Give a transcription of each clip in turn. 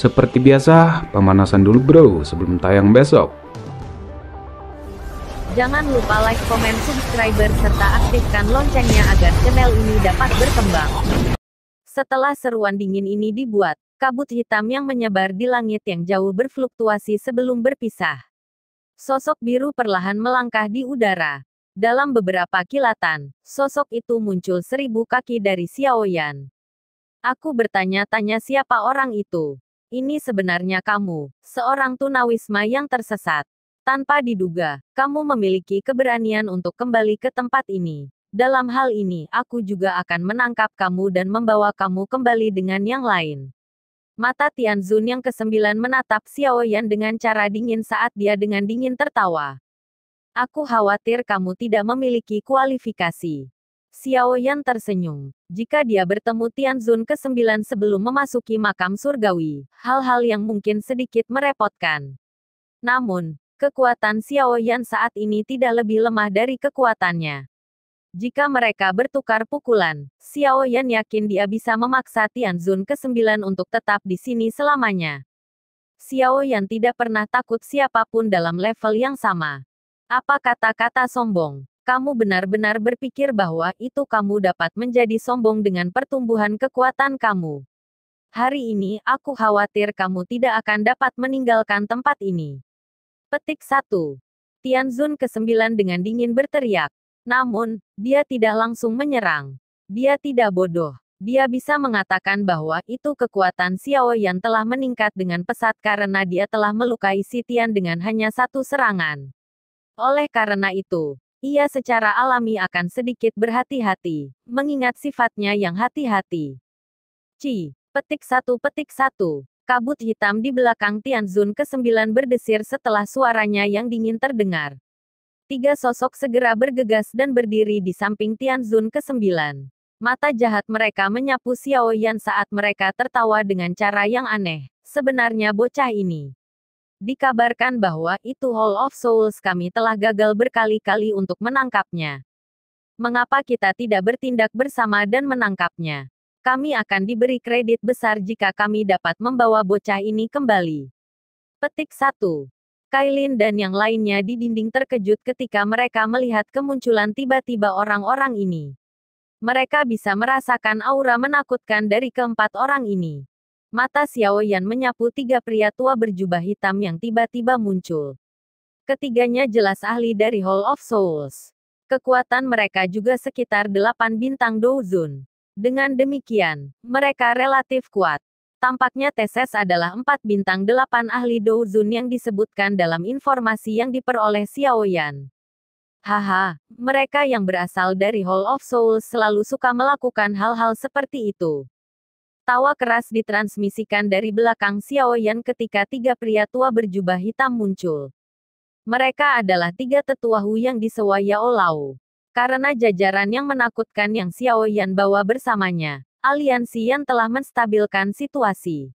Seperti biasa, pemanasan dulu bro sebelum tayang besok. Jangan lupa like, komen, subscribe serta aktifkan loncengnya agar channel ini dapat berkembang. Setelah seruan dingin ini dibuat, kabut hitam yang menyebar di langit yang jauh berfluktuasi sebelum berpisah. Sosok biru perlahan melangkah di udara. Dalam beberapa kilatan, sosok itu muncul seribu kaki dari Xiaoyan. Aku bertanya-tanya siapa orang itu. Ini sebenarnya kamu, seorang tunawisma yang tersesat. Tanpa diduga, kamu memiliki keberanian untuk kembali ke tempat ini. Dalam hal ini, aku juga akan menangkap kamu dan membawa kamu kembali dengan yang lain. Mata Tianzun yang kesembilan menatap Xiao Yan dengan cara dingin saat dia dengan dingin tertawa. Aku khawatir kamu tidak memiliki kualifikasi. Xiao Yan tersenyum. Jika dia bertemu Tianzun ke-9 sebelum memasuki makam surgawi, hal-hal yang mungkin sedikit merepotkan. Namun, kekuatan Xiao Yan saat ini tidak lebih lemah dari kekuatannya. Jika mereka bertukar pukulan, Xiao Yan yakin dia bisa memaksa Tianzun ke-9 untuk tetap di sini selamanya. Xiao Yan tidak pernah takut siapapun dalam level yang sama. Apa kata-kata sombong? kamu benar-benar berpikir bahwa itu kamu dapat menjadi sombong dengan pertumbuhan kekuatan kamu. Hari ini, aku khawatir kamu tidak akan dapat meninggalkan tempat ini. Petik 1. Tianzun ke-9 dengan dingin berteriak. Namun, dia tidak langsung menyerang. Dia tidak bodoh. Dia bisa mengatakan bahwa itu kekuatan Xiao yang telah meningkat dengan pesat karena dia telah melukai Sitian dengan hanya satu serangan. Oleh karena itu, ia secara alami akan sedikit berhati-hati, mengingat sifatnya yang hati-hati. Ci, petik satu petik satu, kabut hitam di belakang Tianzun ke-9 berdesir setelah suaranya yang dingin terdengar. Tiga sosok segera bergegas dan berdiri di samping Tianzun ke-9. Mata jahat mereka menyapu Xiao Yan saat mereka tertawa dengan cara yang aneh. Sebenarnya bocah ini Dikabarkan bahwa itu Hall of Souls kami telah gagal berkali-kali untuk menangkapnya. Mengapa kita tidak bertindak bersama dan menangkapnya? Kami akan diberi kredit besar jika kami dapat membawa bocah ini kembali. Petik 1. Kailin dan yang lainnya di dinding terkejut ketika mereka melihat kemunculan tiba-tiba orang-orang ini. Mereka bisa merasakan aura menakutkan dari keempat orang ini. Mata Xiao Yan menyapu tiga pria tua berjubah hitam yang tiba-tiba muncul. Ketiganya jelas ahli dari Hall of Souls. Kekuatan mereka juga sekitar delapan bintang Douzun. Dengan demikian, mereka relatif kuat. Tampaknya Teses adalah empat bintang delapan ahli Douzun yang disebutkan dalam informasi yang diperoleh Xiao Yan. Haha, mereka yang berasal dari Hall of Souls selalu suka melakukan hal-hal seperti itu. Tawa keras ditransmisikan dari belakang Xiao Yan ketika tiga pria tua berjubah hitam muncul. Mereka adalah tiga tetua Hu yang disewa Yao Lao. Karena jajaran yang menakutkan yang Xiao Yan bawa bersamanya, aliansi yang telah menstabilkan situasi.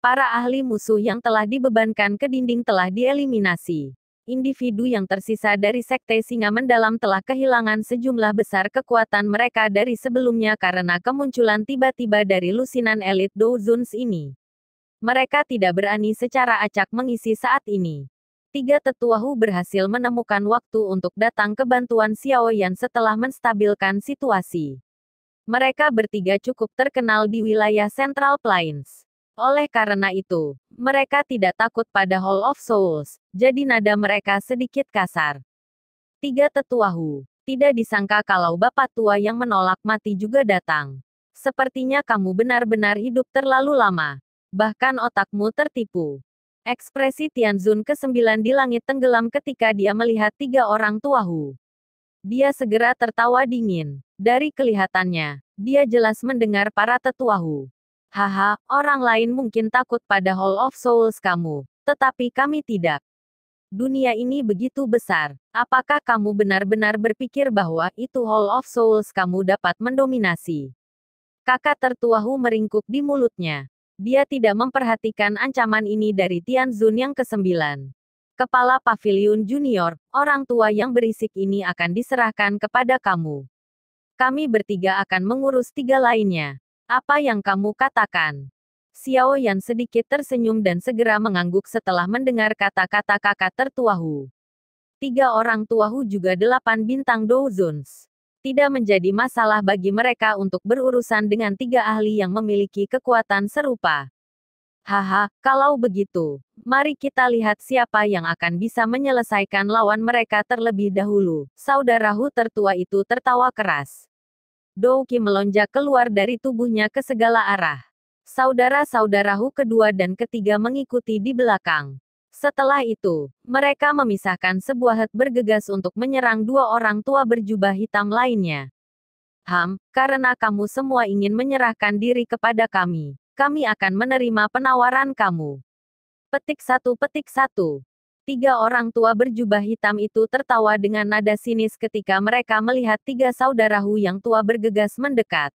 Para ahli musuh yang telah dibebankan ke dinding telah dieliminasi individu yang tersisa dari Sekte Singa Mendalam telah kehilangan sejumlah besar kekuatan mereka dari sebelumnya karena kemunculan tiba-tiba dari lusinan elit Dozuns ini. Mereka tidak berani secara acak mengisi saat ini. Tiga tetua Hu berhasil menemukan waktu untuk datang ke bantuan Xiao Yan setelah menstabilkan situasi. Mereka bertiga cukup terkenal di wilayah Central Plains. Oleh karena itu, mereka tidak takut pada Hall of Souls, jadi nada mereka sedikit kasar. Tiga tetuahu, Tidak disangka kalau bapak tua yang menolak mati juga datang. Sepertinya kamu benar-benar hidup terlalu lama. Bahkan otakmu tertipu. Ekspresi Tianzun ke-9 di langit tenggelam ketika dia melihat tiga orang tua Dia segera tertawa dingin. Dari kelihatannya, dia jelas mendengar para tetuahu. Haha, orang lain mungkin takut pada Hall of Souls kamu, tetapi kami tidak. Dunia ini begitu besar. Apakah kamu benar-benar berpikir bahwa itu Hall of Souls kamu dapat mendominasi? Kakak tertua Hu meringkuk di mulutnya. Dia tidak memperhatikan ancaman ini dari Tian Zun yang kesembilan kepala pavilion junior, orang tua yang berisik ini akan diserahkan kepada kamu. Kami bertiga akan mengurus tiga lainnya. Apa yang kamu katakan? Xiao Yan sedikit tersenyum dan segera mengangguk setelah mendengar kata-kata kakak tertua Hu. Tiga orang tua Hu juga delapan bintang Zuns. Tidak menjadi masalah bagi mereka untuk berurusan dengan tiga ahli yang memiliki kekuatan serupa. Haha, kalau begitu, mari kita lihat siapa yang akan bisa menyelesaikan lawan mereka terlebih dahulu. Saudara Hu tertua itu tertawa keras. Douki melonjak keluar dari tubuhnya ke segala arah. Saudara-saudara Hu kedua dan ketiga mengikuti di belakang. Setelah itu, mereka memisahkan sebuah het bergegas untuk menyerang dua orang tua berjubah hitam lainnya. Ham, karena kamu semua ingin menyerahkan diri kepada kami, kami akan menerima penawaran kamu. Petik satu petik satu. Tiga orang tua berjubah hitam itu tertawa dengan nada sinis ketika mereka melihat tiga saudara yang tua bergegas mendekat.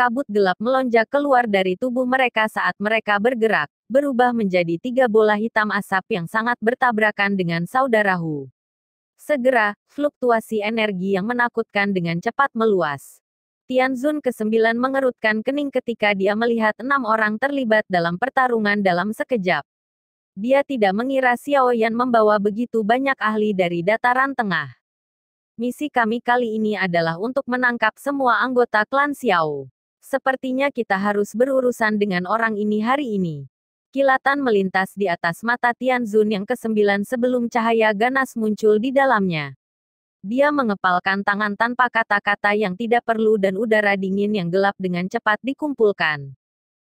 Kabut gelap melonjak keluar dari tubuh mereka saat mereka bergerak, berubah menjadi tiga bola hitam asap yang sangat bertabrakan dengan saudara Segera, fluktuasi energi yang menakutkan dengan cepat meluas. Tianzun ke-9 mengerutkan kening ketika dia melihat enam orang terlibat dalam pertarungan dalam sekejap. Dia tidak mengira Xiao Yan membawa begitu banyak ahli dari dataran tengah. Misi kami kali ini adalah untuk menangkap semua anggota klan Xiao. Sepertinya kita harus berurusan dengan orang ini hari ini. Kilatan melintas di atas mata Tianzun yang kesembilan sebelum cahaya ganas muncul di dalamnya. Dia mengepalkan tangan tanpa kata-kata yang tidak perlu dan udara dingin yang gelap dengan cepat dikumpulkan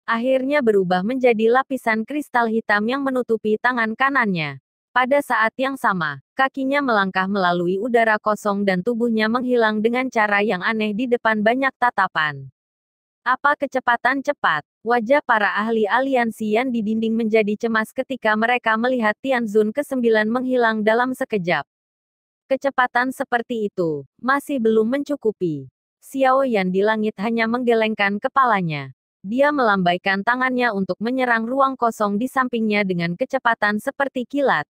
akhirnya berubah menjadi lapisan kristal hitam yang menutupi tangan kanannya. Pada saat yang sama, kakinya melangkah melalui udara kosong dan tubuhnya menghilang dengan cara yang aneh di depan banyak tatapan. Apa kecepatan cepat? Wajah para ahli aliansi yang di dinding menjadi cemas ketika mereka melihat Tianzun ke-9 menghilang dalam sekejap. Kecepatan seperti itu masih belum mencukupi. Xiao Yan di langit hanya menggelengkan kepalanya dia melambaikan tangannya untuk menyerang ruang kosong di sampingnya dengan kecepatan seperti kilat.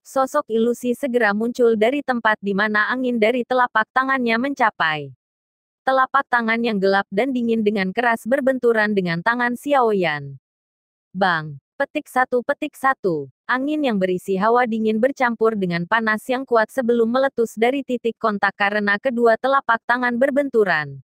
Sosok ilusi segera muncul dari tempat di mana angin dari telapak tangannya mencapai. Telapak tangan yang gelap dan dingin dengan keras berbenturan dengan tangan Xiaoyan. Bang! Petik satu petik satu. Angin yang berisi hawa dingin bercampur dengan panas yang kuat sebelum meletus dari titik kontak karena kedua telapak tangan berbenturan.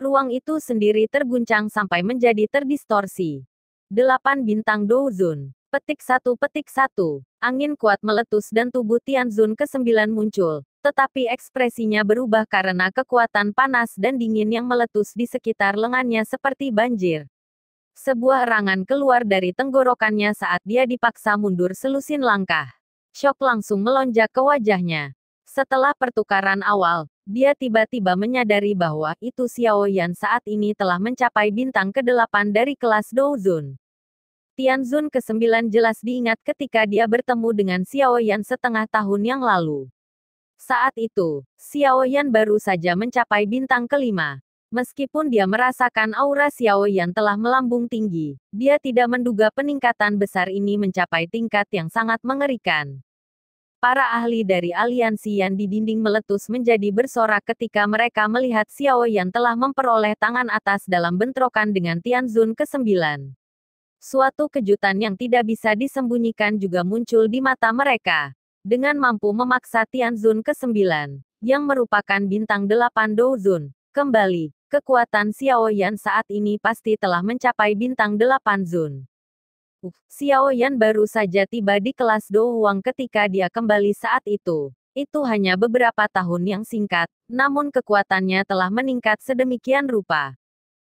Ruang itu sendiri terguncang sampai menjadi terdistorsi. Delapan bintang Douzun. Petik satu petik satu. Angin kuat meletus dan tubuh Tianzun ke sembilan muncul, tetapi ekspresinya berubah karena kekuatan panas dan dingin yang meletus di sekitar lengannya seperti banjir. Sebuah erangan keluar dari tenggorokannya saat dia dipaksa mundur selusin langkah. Shock langsung melonjak ke wajahnya. Setelah pertukaran awal, dia tiba-tiba menyadari bahwa itu Xiao Yan saat ini telah mencapai bintang ke-8 dari kelas Douzun. Tianzun ke-9 jelas diingat ketika dia bertemu dengan Xiao Yan setengah tahun yang lalu. Saat itu, Xiao Yan baru saja mencapai bintang kelima. Meskipun dia merasakan aura Xiao Yan telah melambung tinggi, dia tidak menduga peningkatan besar ini mencapai tingkat yang sangat mengerikan para ahli dari aliansi Yan di dinding meletus menjadi bersorak ketika mereka melihat Xiao Yan telah memperoleh tangan atas dalam bentrokan dengan Tianzun ke-9. Suatu kejutan yang tidak bisa disembunyikan juga muncul di mata mereka. Dengan mampu memaksa Tianzun ke-9, yang merupakan bintang 8 Douzun, kembali, kekuatan Xiao Yan saat ini pasti telah mencapai bintang 8 Zun. Xiao Yan baru saja tiba di kelas Do Huang ketika dia kembali saat itu. Itu hanya beberapa tahun yang singkat, namun kekuatannya telah meningkat sedemikian rupa.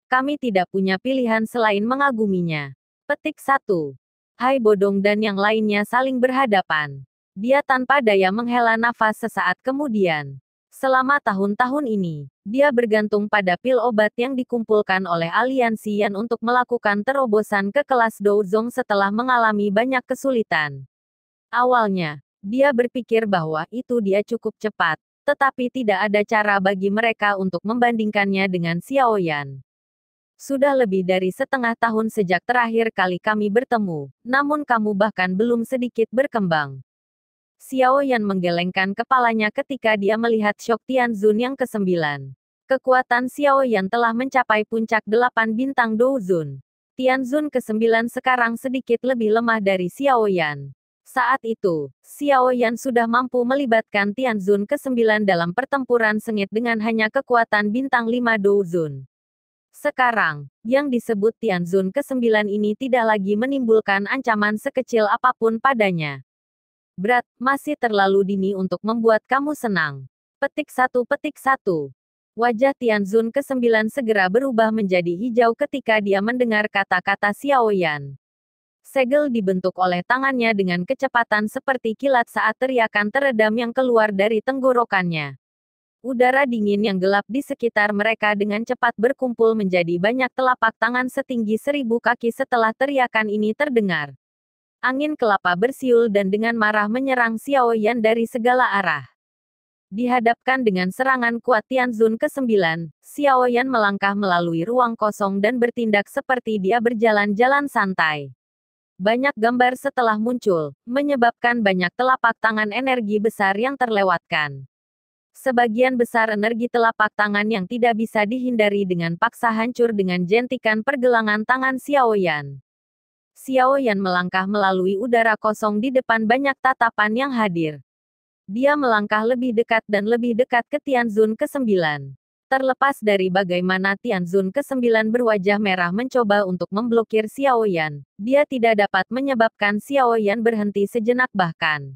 Kami tidak punya pilihan selain mengaguminya. Petik satu. Hai Bodong dan yang lainnya saling berhadapan. Dia tanpa daya menghela nafas sesaat kemudian. Selama tahun-tahun ini, dia bergantung pada pil obat yang dikumpulkan oleh aliansi Yan untuk melakukan terobosan ke kelas Douzong setelah mengalami banyak kesulitan. Awalnya, dia berpikir bahwa itu dia cukup cepat, tetapi tidak ada cara bagi mereka untuk membandingkannya dengan Xiao Yan. Sudah lebih dari setengah tahun sejak terakhir kali kami bertemu, namun kamu bahkan belum sedikit berkembang. Xiao Yan menggelengkan kepalanya ketika dia melihat Shok Zun yang kesembilan. Kekuatan Xiao Yan telah mencapai puncak delapan bintang Douzun. Tianzun kesembilan sekarang sedikit lebih lemah dari Xiao Yan. Saat itu, Xiao Yan sudah mampu melibatkan Tianzun kesembilan dalam pertempuran sengit dengan hanya kekuatan bintang lima Douzun. Sekarang, yang disebut Tianzun ke-9 ini tidak lagi menimbulkan ancaman sekecil apapun padanya. Berat, masih terlalu dini untuk membuat kamu senang. Petik satu petik satu. Wajah Tianzun ke-9 segera berubah menjadi hijau ketika dia mendengar kata-kata Xiaoyan. Segel dibentuk oleh tangannya dengan kecepatan seperti kilat saat teriakan teredam yang keluar dari tenggorokannya udara dingin yang gelap di sekitar mereka dengan cepat berkumpul menjadi banyak telapak tangan setinggi seribu kaki setelah teriakan ini terdengar angin kelapa bersiul dan dengan marah menyerang Xiao Yan dari segala arah. Dihadapkan dengan serangan kuat Tianzun ke-9, Xiao Yan melangkah melalui ruang kosong dan bertindak seperti dia berjalan-jalan santai. Banyak gambar setelah muncul, menyebabkan banyak telapak tangan energi besar yang terlewatkan. Sebagian besar energi telapak tangan yang tidak bisa dihindari dengan paksa hancur dengan jentikan pergelangan tangan Xiao Yan. Xiao Yan melangkah melalui udara kosong di depan banyak tatapan yang hadir. Dia melangkah lebih dekat dan lebih dekat ke Tianzun ke-9. Terlepas dari bagaimana Tianzun ke-9 berwajah merah mencoba untuk memblokir Xiao Yan, dia tidak dapat menyebabkan Xiao Yan berhenti sejenak bahkan.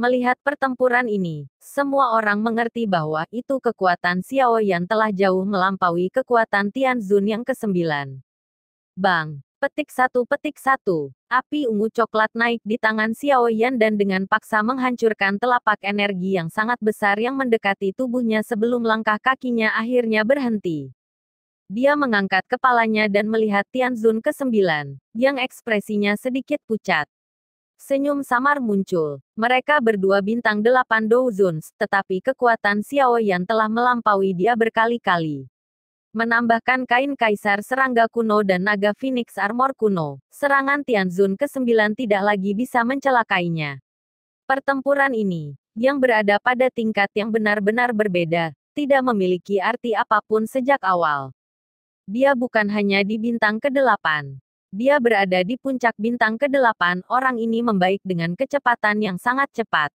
Melihat pertempuran ini, semua orang mengerti bahwa itu kekuatan Xiao Yan telah jauh melampaui kekuatan Tianzun yang ke-9. Bang, Petik satu petik satu. Api ungu coklat naik di tangan Xiao Yan dan dengan paksa menghancurkan telapak energi yang sangat besar yang mendekati tubuhnya sebelum langkah kakinya akhirnya berhenti. Dia mengangkat kepalanya dan melihat Tianzun ke sembilan, yang ekspresinya sedikit pucat. Senyum samar muncul. Mereka berdua bintang delapan douzuns, tetapi kekuatan Xiao Yan telah melampaui dia berkali-kali menambahkan kain kaisar serangga kuno dan naga phoenix armor kuno, serangan Tianzun ke-9 tidak lagi bisa mencelakainya. Pertempuran ini, yang berada pada tingkat yang benar-benar berbeda, tidak memiliki arti apapun sejak awal. Dia bukan hanya di bintang ke-8. Dia berada di puncak bintang ke-8, orang ini membaik dengan kecepatan yang sangat cepat.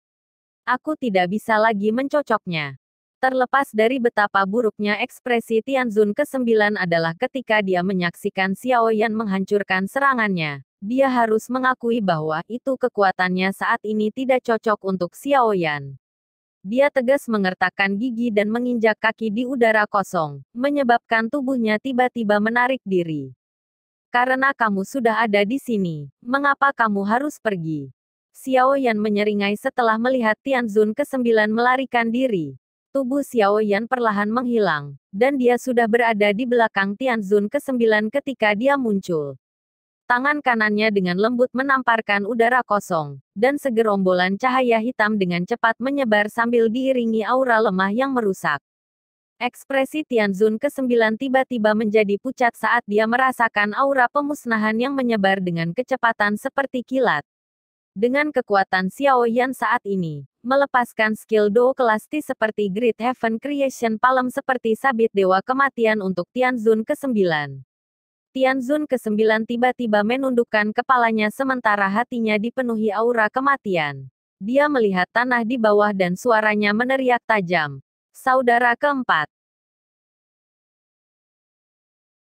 Aku tidak bisa lagi mencocoknya. Terlepas dari betapa buruknya ekspresi Tianzun ke-9 adalah ketika dia menyaksikan Xiao Yan menghancurkan serangannya. Dia harus mengakui bahwa itu kekuatannya saat ini tidak cocok untuk Xiao Yan. Dia tegas mengertakkan gigi dan menginjak kaki di udara kosong, menyebabkan tubuhnya tiba-tiba menarik diri. Karena kamu sudah ada di sini, mengapa kamu harus pergi? Xiao Yan menyeringai setelah melihat Tianzun ke-9 melarikan diri tubuh Xiao Yan perlahan menghilang, dan dia sudah berada di belakang Tianzun ke-9 ketika dia muncul. Tangan kanannya dengan lembut menamparkan udara kosong, dan segerombolan cahaya hitam dengan cepat menyebar sambil diiringi aura lemah yang merusak. Ekspresi Tianzun ke-9 tiba-tiba menjadi pucat saat dia merasakan aura pemusnahan yang menyebar dengan kecepatan seperti kilat. Dengan kekuatan Xiao Yan saat ini, melepaskan skill Do kelas T seperti Great Heaven Creation Palem seperti sabit Dewa Kematian untuk Tianzun ke-9. Tianzun ke-9 tiba-tiba menundukkan kepalanya sementara hatinya dipenuhi aura kematian. Dia melihat tanah di bawah dan suaranya meneriak tajam. Saudara keempat,